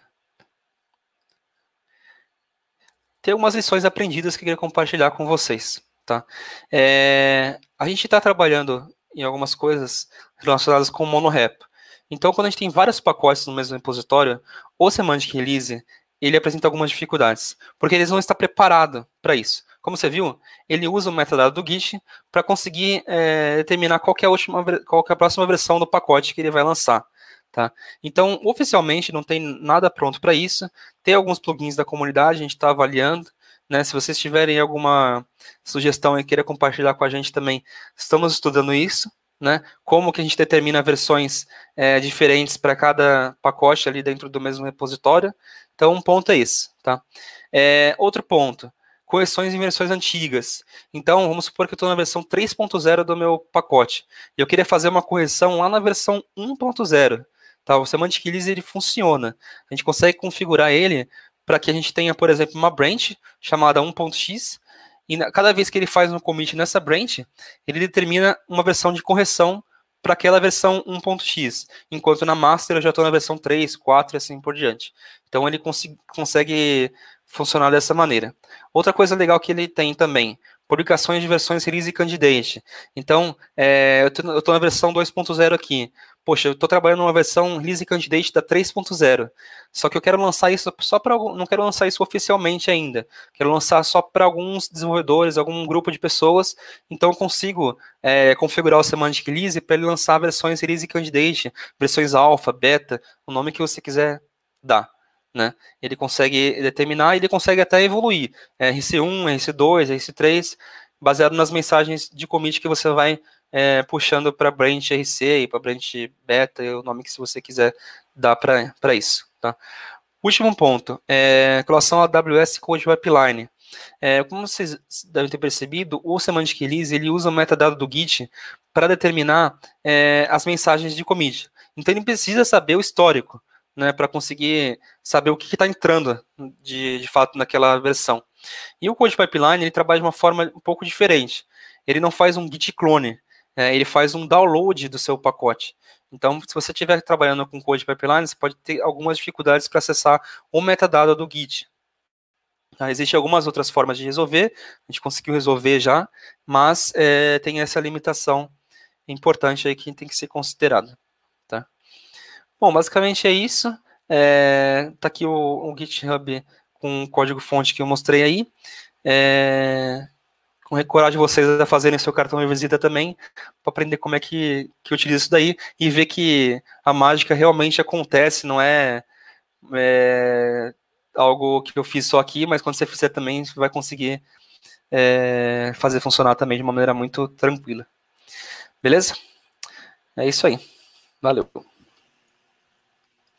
Tem algumas lições aprendidas que eu queria compartilhar com vocês, tá? É... A gente está trabalhando em algumas coisas relacionadas com o monorep. Então, quando a gente tem vários pacotes no mesmo repositório, o Semantic Release ele apresenta algumas dificuldades, porque eles não estão preparados para isso. Como você viu, ele usa o metadado do Git para conseguir é, determinar qual é, a última, qual é a próxima versão do pacote que ele vai lançar. Tá? Então, oficialmente, não tem nada pronto para isso. Tem alguns plugins da comunidade, a gente está avaliando, né? Se vocês tiverem alguma sugestão e queira compartilhar com a gente também, estamos estudando isso, né? Como que a gente determina versões é, diferentes para cada pacote ali dentro do mesmo repositório. Então, um ponto é esse, tá? É, outro ponto, correções em versões antigas. Então, vamos supor que eu estou na versão 3.0 do meu pacote. E eu queria fazer uma correção lá na versão 1.0. Tá? O Semantic Release, ele funciona. A gente consegue configurar ele para que a gente tenha, por exemplo, uma branch chamada 1.x, e cada vez que ele faz um commit nessa branch, ele determina uma versão de correção para aquela versão 1.x, enquanto na master eu já estou na versão 3, 4 e assim por diante. Então ele cons consegue funcionar dessa maneira. Outra coisa legal que ele tem também, publicações de versões release e candidate. Então, é, eu estou na versão 2.0 aqui poxa, eu estou trabalhando numa versão Release Candidate da 3.0, só que eu quero lançar isso só para não quero lançar isso oficialmente ainda, quero lançar só para alguns desenvolvedores, algum grupo de pessoas, então eu consigo é, configurar o Semantic Release para ele lançar versões Release Candidate, versões alfa, beta, o nome que você quiser dar. Né? Ele consegue determinar e ele consegue até evoluir. RC1, RC2, RC3, baseado nas mensagens de commit que você vai é, puxando para branch RC e para branch beta, o nome que se você quiser dar para isso. Tá? Último ponto, é, com relação ao AWS Code Pipeline. É, como vocês devem ter percebido, o Semantic Release ele usa o metadado do Git para determinar é, as mensagens de commit. Então ele precisa saber o histórico, né, para conseguir saber o que está entrando de, de fato naquela versão. E o Code Pipeline ele trabalha de uma forma um pouco diferente. Ele não faz um Git clone, é, ele faz um download do seu pacote. Então, se você estiver trabalhando com Code Pipeline, você pode ter algumas dificuldades para acessar o metadado do Git. Tá? Existem algumas outras formas de resolver, a gente conseguiu resolver já, mas é, tem essa limitação importante aí que tem que ser considerada. Tá? Bom, basicamente é isso. É, tá aqui o, o GitHub com o código fonte que eu mostrei aí. É, então, encorajo vocês a fazerem seu cartão de visita também, para aprender como é que, que utiliza isso daí e ver que a mágica realmente acontece, não é, é algo que eu fiz só aqui, mas quando você fizer também, você vai conseguir é, fazer funcionar também de uma maneira muito tranquila. Beleza? É isso aí. Valeu.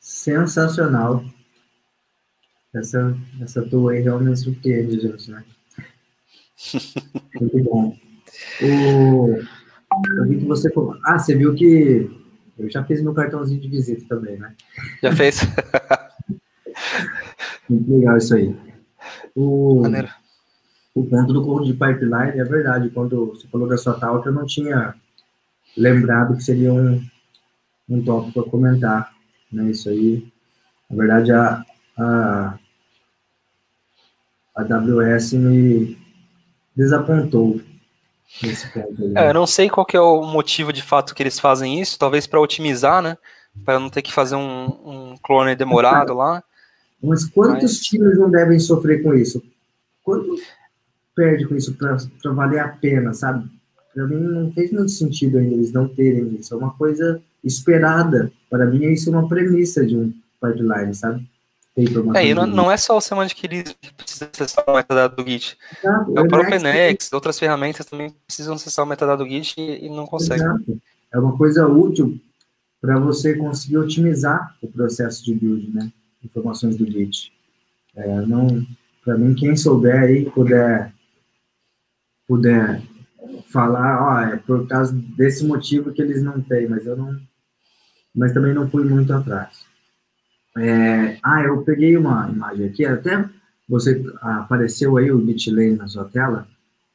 Sensacional. Essa, essa tua aí realmente surpreende, José. né? Muito bom. O... Eu vi que você falou. Ah, você viu que eu já fiz meu cartãozinho de visita também, né? Já fez? Muito legal isso aí. O... O ponto do corpo de pipeline é verdade. Quando você falou da sua que eu não tinha lembrado que seria um, um tópico a comentar. Né? Isso aí, na verdade, a, a, a AWS me, desapontou. Né? É, eu não sei qual é o motivo de fato que eles fazem isso, talvez para otimizar, né? Para não ter que fazer um, um clone demorado lá. Mas quantos Mas... times não devem sofrer com isso? Quanto perde com isso para valer a pena, sabe? Para mim não fez muito sentido ainda eles não terem isso. É uma coisa esperada. Para mim isso é uma premissa de um pipeline, sabe? É, não, não, é só o Semantic List que precisa acessar o metadado do Git. Exato, é o próprio Next, outras ferramentas também precisam acessar o metadado do Git e, e não conseguem. Exato. É uma coisa útil para você conseguir otimizar o processo de build, né? Informações do Git. É, não, para mim, quem souber aí, puder, puder falar, ó, é por causa desse motivo que eles não têm, mas eu não, mas também não fui muito atrás. É, ah, eu peguei uma imagem aqui, até você apareceu aí o Bitlane na sua tela,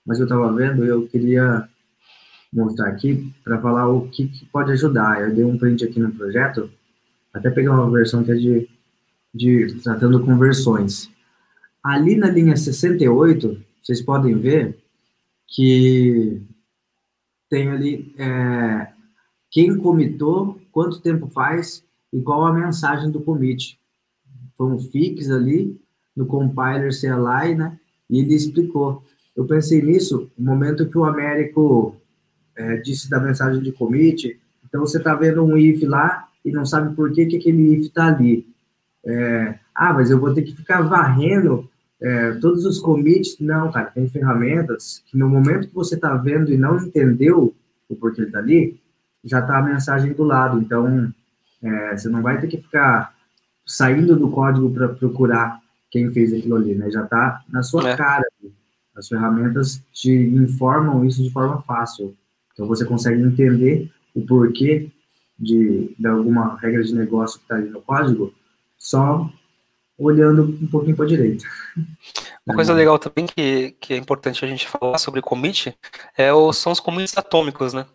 mas eu estava vendo e eu queria mostrar aqui para falar o que, que, pode ajudar. Eu dei um print aqui no projeto, até peguei uma versão que é de, de tratando conversões. Ali na linha 68, vocês podem ver que tem ali é, quem comitou, quanto tempo faz e qual a mensagem do commit. Foi um fix ali no compiler CLI, né? E ele explicou. Eu pensei nisso no momento que o Américo é, disse da mensagem de commit. Então você está vendo um if lá e não sabe por que, que aquele if está ali. É, ah, mas eu vou ter que ficar varrendo é, todos os commits. Não, cara, tem ferramentas que no momento que você está vendo e não entendeu o porquê ele está ali, já está a mensagem do lado. Então, é, você não vai ter que ficar saindo do código para procurar quem fez aquilo ali, né? Já está na sua é. cara. As ferramentas te informam isso de forma fácil. Então você consegue entender o porquê de, de alguma regra de negócio que está ali no código só olhando um pouquinho para a direita. Uma coisa é. legal também que, que é importante a gente falar sobre commit é o, são os commits atômicos, né?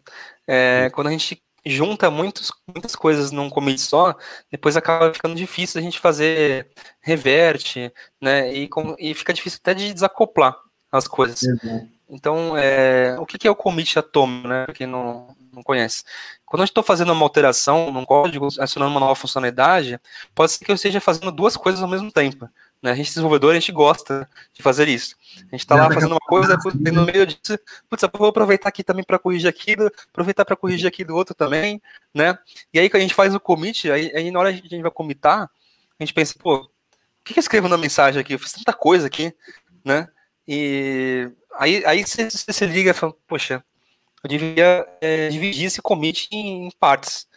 É, quando a gente junta muitos, muitas coisas num commit só, depois acaba ficando difícil a gente fazer reverte, né? E, com, e fica difícil até de desacoplar as coisas. Uhum. Então, é, o que é o commit atômico, né? Pra quem não, não conhece. Quando gente estou fazendo uma alteração num código, acionando uma nova funcionalidade, pode ser que eu esteja fazendo duas coisas ao mesmo tempo. Né? A gente desenvolvedor, a gente gosta de fazer isso. A gente está lá fazendo uma coisa, no meio disso, putz, eu vou aproveitar aqui também para corrigir aquilo, aproveitar para corrigir aqui do outro também, né? E aí que a gente faz o commit, aí, aí, na hora que a gente vai comitar, a gente pensa, pô, o que, que eu escrevo na mensagem aqui? Eu fiz tanta coisa aqui, né? E aí, aí você, você se liga e fala, poxa, eu devia é, dividir esse commit em, em partes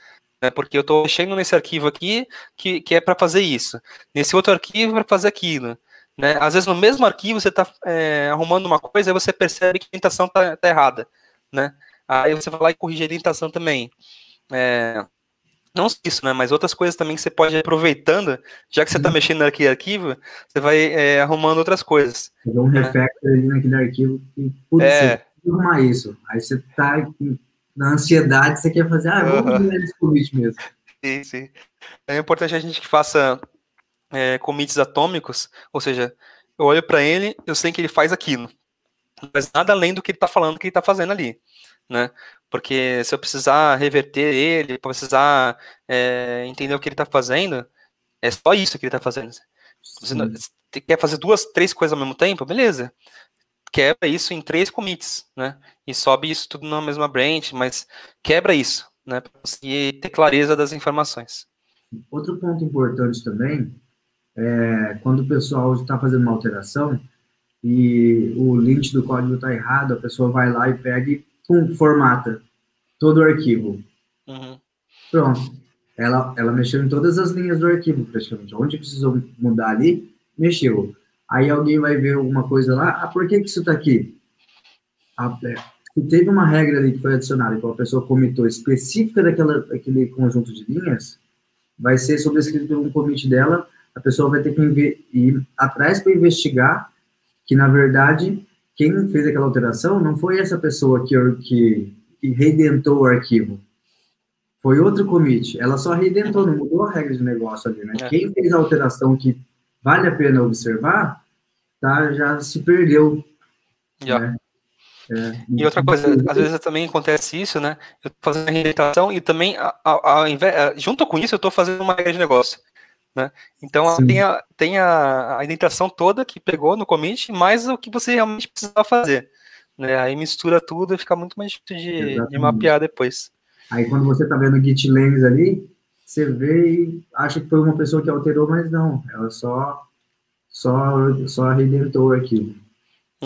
né? Porque eu estou mexendo nesse arquivo aqui que, que é para fazer isso, nesse outro arquivo para fazer aquilo. Né? Às vezes no mesmo arquivo você está é, arrumando uma coisa e você percebe que a orientação está tá errada, né? Aí você vai lá e corrige a orientação também. É, não só isso, né? Mas outras coisas também que você pode ir aproveitando, já que você está uhum. mexendo naquele arquivo, você vai é, arrumando outras coisas. Fazer um né? ali naquele arquivo e, putz, é. arrumar isso. Aí você está na ansiedade, você quer fazer, ah, vamos fazer esse convite mesmo. Sim, sim. É importante a gente que faça é, commits atômicos, ou seja, eu olho para ele, eu sei que ele faz aquilo, mas nada além do que ele está falando, que ele está fazendo ali, né? Porque se eu precisar reverter ele, precisar é, entender o que ele está fazendo, é só isso que ele está fazendo. Você, não, quer fazer duas, três coisas ao mesmo tempo, beleza? quebra isso em três commits, né? E sobe isso tudo na mesma branch, mas quebra isso, né? Para conseguir ter clareza das informações. Outro ponto importante também é quando o pessoal está fazendo uma alteração e o lint do código está errado, a pessoa vai lá e pega e pum, formata todo o arquivo. Uhum. Pronto. Ela, ela mexeu em todas as linhas do arquivo, praticamente. Onde precisou mudar ali, mexeu. Aí alguém vai ver alguma coisa lá, ah, por que, que isso está aqui? Ah, teve uma regra ali que foi adicionada, que a pessoa comitou específica daquela, daquele conjunto de linhas, vai ser sobrescrito por um commit dela, a pessoa vai ter que ir atrás para investigar que, na verdade, quem fez aquela alteração não foi essa pessoa que, que, que redentou o arquivo. Foi outro commit. Ela só redentou, não mudou a regra de negócio ali, né? É. Quem fez a alteração que vale a pena observar tá, já se perdeu. Yeah. Né? É, e outra então, coisa, às vezes também acontece isso, né? Eu tô fazendo reabilitação e também, a, a, a, é, junto com isso, eu estou fazendo uma regra de negócio. Né? Então tem, a, tem a, a identificação toda que pegou no commit, mais o que você realmente precisava fazer. Né? Aí mistura tudo e fica muito mais difícil de, de mapear depois. Aí quando você está vendo o Git ali, você vê e acha que foi uma pessoa que alterou, mas não, ela só só, só arrebentou aqui.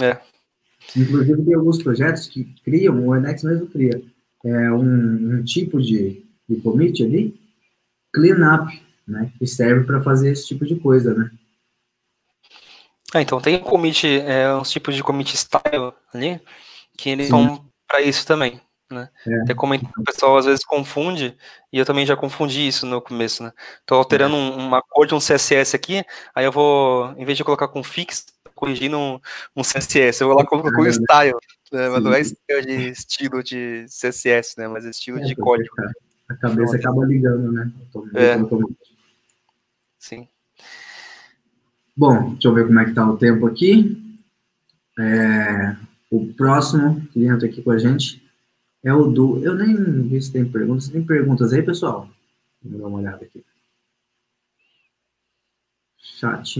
É. Inclusive, tem alguns projetos que criam, o Enex mesmo cria, é, um, um tipo de, de commit ali, cleanup, né? Que serve para fazer esse tipo de coisa, né? Ah, então tem um commit, é, uns tipos de commit style ali, que eles Sim. são para isso também né? É. Até comentando, o pessoal às vezes confunde, e eu também já confundi isso no começo, né? Tô alterando é. um, uma cor de um CSS aqui, aí eu vou, em vez de colocar com fix, corrigindo um, um CSS, eu vou lá e coloco com é, style, né? mas não é estilo de, estilo de CSS, né? Mas é estilo é, de código. A cabeça acaba ligando, né? É. Sim. Bom, deixa eu ver como é que tá o tempo aqui. O próximo cliente aqui com a gente é o do. Eu nem vi se tem perguntas. Tem perguntas aí, pessoal? Vamos dar uma olhada aqui. Chat.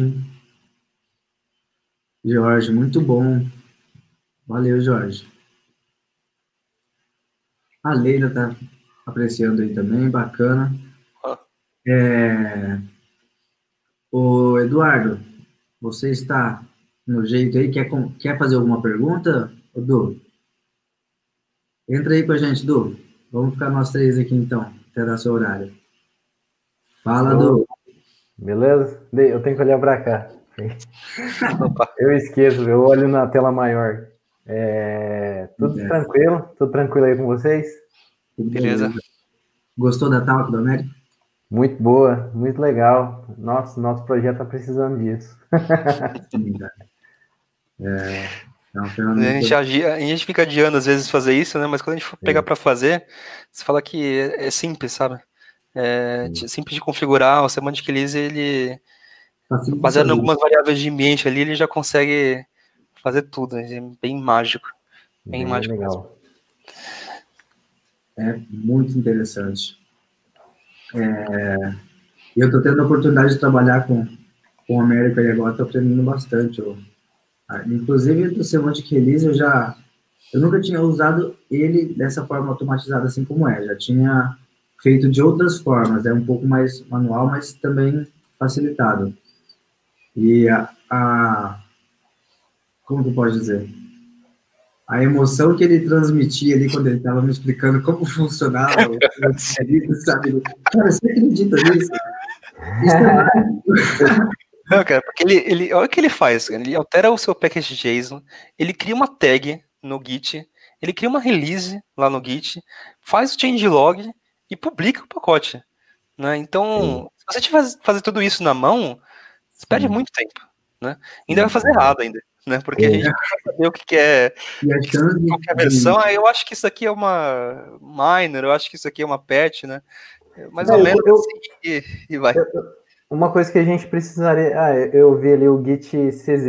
Jorge, muito bom. Valeu, Jorge. A Leila tá apreciando aí também, bacana. Ah. É... O Eduardo, você está no jeito aí, quer, quer fazer alguma pergunta, Du Entra aí com a gente, Du. Vamos ficar nós três aqui então, até dar seu horário. Fala, Du. Beleza? Eu tenho que olhar para cá. eu esqueço, eu olho na tela maior. É, tudo tranquilo? Tudo tranquilo aí com vocês? Beleza. Gostou da talk do Américo? Muito boa, muito legal. Nossa, nosso projeto está precisando disso. é. É a, gente agia, a gente fica adiando às vezes fazer isso, né? Mas quando a gente for pegar para fazer, você fala que é, é simples, sabe? É, simples de configurar, o semantic Lease, ele assim, baseado em algumas variáveis de ambiente ali, ele já consegue fazer tudo, né? é bem mágico. Bem, bem mágico. Legal. Mesmo. É muito interessante. É, eu estou tendo a oportunidade de trabalhar com, com América e agora estou aprendendo bastante. Eu ah, inclusive, do Semantic Release, eu já... Eu nunca tinha usado ele dessa forma automatizada assim como é. Já tinha feito de outras formas. É um pouco mais manual, mas também facilitado. E a... a como tu pode dizer? a emoção que ele transmitia ali quando ele estava me explicando como funcionava, sabe? Cara, você acredita nisso? Isso é, não, cara, porque ele, ele, olha o que ele faz. Ele altera o seu package JSON, ele cria uma tag no Git, ele cria uma release lá no Git, faz o changelog e publica o pacote. Né? Então, hum. se você tiver fazer tudo isso na mão, você perde muito tempo. Né? Ainda vai fazer errado ainda. Né? Porque é. a gente vai saber o que, é qualquer versão. Aí ah, eu acho que isso aqui é uma minor, eu acho que isso aqui é uma patch, né? Mais Não, ou é menos eu, assim, e, e vai. eu uma coisa que a gente precisaria. Ah, eu vi ali o Git CZ,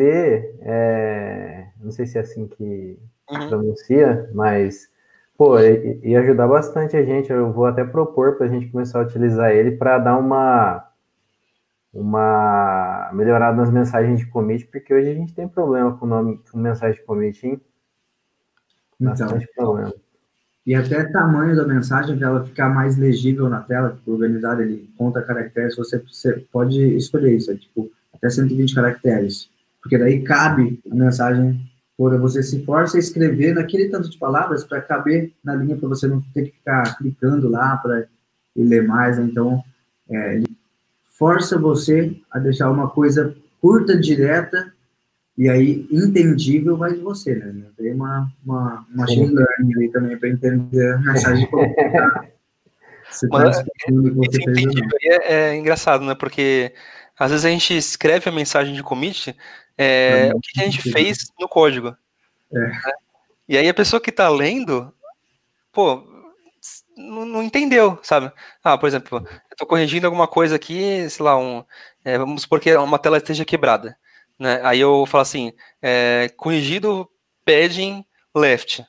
é... não sei se é assim que uhum. pronuncia, mas pô, ia ajudar bastante a gente. Eu vou até propor para a gente começar a utilizar ele para dar uma uma melhorada nas mensagens de commit, porque hoje a gente tem problema com nome, com mensagem de commit, hein? Então. Bastante então, problema e até tamanho da mensagem para ela ficar mais legível na tela, tipo, organizada, ele conta caracteres, você, você pode escolher isso, é tipo, até 120 caracteres, porque daí cabe a mensagem quando você se força a escrever naquele tanto de palavras para caber na linha, para você não ter que ficar clicando lá para ler mais. Né? Então, é, ele força você a deixar uma coisa curta, direta e aí, entendível vai de você, né? Tem uma, uma machine learning aí também para entender a mensagem tá? Tá que você tá discutindo você fez. É, é engraçado, né? Porque às vezes a gente escreve a mensagem de commit, é, o que a gente fez no código. É. Né? E aí a pessoa que está lendo, pô, não, não, entendeu, sabe? Ah, por exemplo, eu estou corrigindo alguma coisa aqui, sei lá, um, é, vamos supor que uma tela esteja quebrada. Né? Aí eu falo assim, é, corrigido padding left.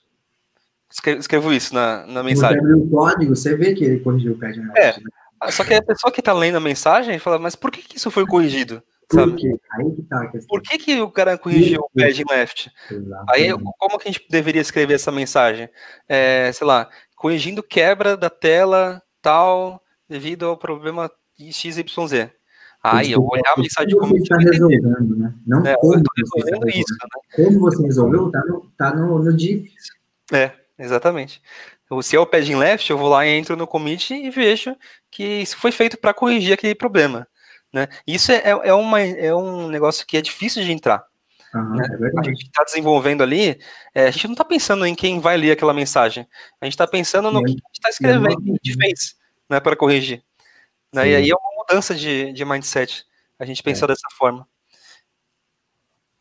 Escrevo, escrevo isso na, na mensagem. Você o código, você vê que ele corrigiu o padding left. É, né? Ah, só que a pessoa que está lendo a mensagem fala, mas por que, que isso foi corrigido? Por que? Aí que tá Por que, que o cara corrigiu o padding left? Exatamente. Aí, como que a gente deveria escrever essa mensagem? É, sei lá, corrigindo quebra da tela tal devido ao problema XYZ. Aí eu vou olhar a mensagem né? como você está resolvendo, né? Não é, como tá resolvendo isso, né? Como você resolveu, está no, tá no, no diff. É, exatamente. Se é o padding left, eu vou lá e entro no commit e vejo que isso foi feito para corrigir aquele problema. Né? Isso é, é, é, uma, é um negócio que é difícil de entrar. Uhum, né? é a gente está desenvolvendo ali, é, a gente não está pensando em quem vai ler aquela mensagem. A gente está pensando no que é a gente está é escrevendo, o que a gente né? fez né, para corrigir. Né? E aí é uma mudança de, de mindset, a gente pensar é. dessa forma.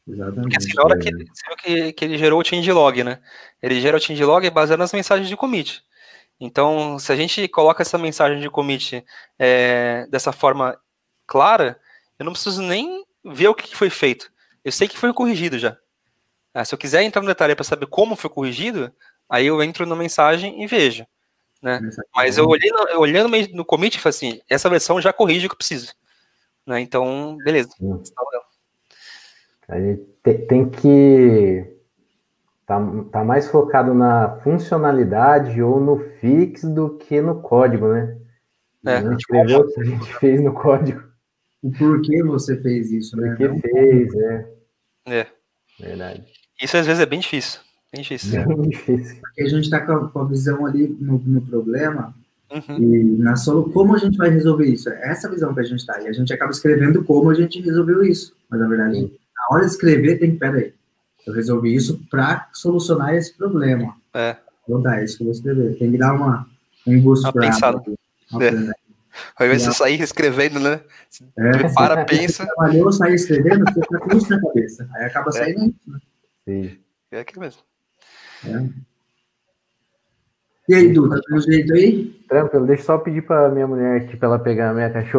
Exatamente. Porque assim, na hora que, é. que, que, ele gerou o change log, né? Ele gera o change log baseado nas mensagens de commit. Então, se a gente coloca essa mensagem de commit é, dessa forma clara, eu não preciso nem ver o que foi feito. Eu sei que foi corrigido já. Ah, se eu quiser entrar no detalhe para saber como foi corrigido, aí eu entro na mensagem e vejo. Né? Mas eu né? olhei, no, eu no, commit e falei assim, essa versão já corrige o que eu preciso. Né? Então, beleza. A gente tem, que tá, tá mais focado na funcionalidade ou no fix do que no código, né? É, não o que a gente fez no código. O porquê você fez isso, né? Por que fez, né? É. Verdade. Isso às vezes é bem difícil isso. Uhum. Porque a gente está com a visão ali no, no problema uhum. e na solo, como a gente vai resolver isso? É essa visão que a gente está. E a gente acaba escrevendo como a gente resolveu isso. Mas, na verdade, na hora de escrever, tem que, peraí, eu resolvi isso para solucionar esse problema. É. Vou então, dar tá, é isso que eu vou escrever. Tem que dar uma, um gosto para pra pensada. Uma é. você sair escrevendo, né? É. Para é, prepara, você pensa. Você sair escrevendo, você tá com isso na cabeça. Aí acaba saindo. É. Né? Sim. É aqui mesmo. É. E aí, Duda, tá jeito aí? Tranquilo, deixa eu só pedir pra minha mulher aqui pra ela pegar a minha cachorra.